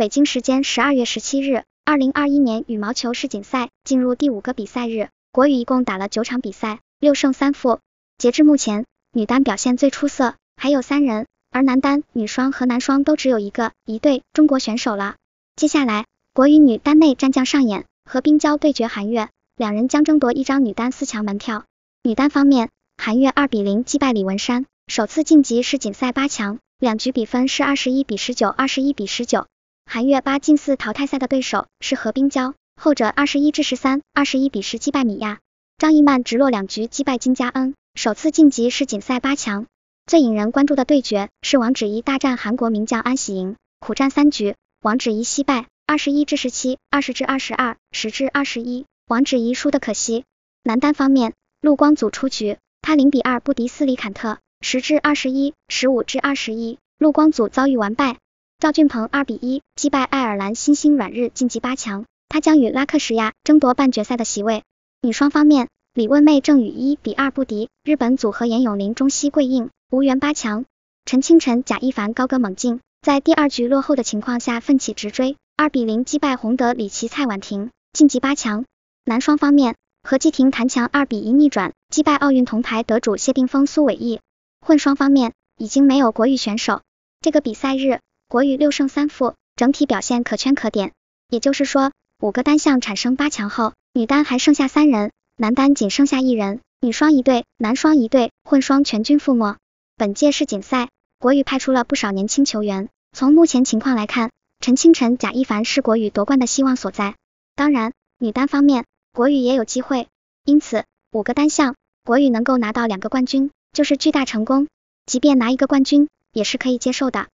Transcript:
北京时间十二月十七日，二零二一年羽毛球世锦赛进入第五个比赛日，国羽一共打了九场比赛，六胜三负。截至目前，女单表现最出色，还有三人，而男单、女双和男双都只有一个一队中国选手了。接下来，国羽女单内战将上演，和冰娇对决韩月，两人将争夺一张女单四强门票。女单方面，韩月二比零击败李文山，首次晋级世锦赛八强，两局比分是二十一比十九，二十一比十九。韩月八进四淘汰赛的对手是何冰娇，后者二十一至十三、二十一比十击败米娅。张怡曼直落两局击败金佳恩，首次晋级世锦赛八强。最引人关注的对决是王芷怡大战韩国名将安喜莹。苦战三局，王芷怡惜败，二十一至十七、二十至二十二、十至二十一，王芷怡输的可惜。男单方面，陆光祖出局，他零比二不敌斯里坎特，十至二十一、十五至二十一，陆光祖遭遇完败。赵俊鹏二比一击败爱尔兰新星阮日，晋级八强，他将与拉克什亚争夺半决赛的席位。女双方面，李汶妹正与一比二不敌日本组合严永琳中西贵映，无缘八强。陈清晨贾一凡高歌猛进，在第二局落后的情况下奋起直追，二比零击败洪德里奇蔡婉婷，晋级八强。男双方面，何继霆谭强二比一逆转击败奥运铜牌得主谢定峰苏伟毅。混双方面，已经没有国羽选手。这个比赛日。国羽六胜三负，整体表现可圈可点。也就是说，五个单项产生八强后，女单还剩下三人，男单仅剩下一人，女双一对，男双一对，混双全军覆没。本届世锦赛，国羽派出了不少年轻球员，从目前情况来看，陈清晨、贾一凡是国羽夺冠的希望所在。当然，女单方面，国羽也有机会。因此，五个单项，国羽能够拿到两个冠军，就是巨大成功；即便拿一个冠军，也是可以接受的。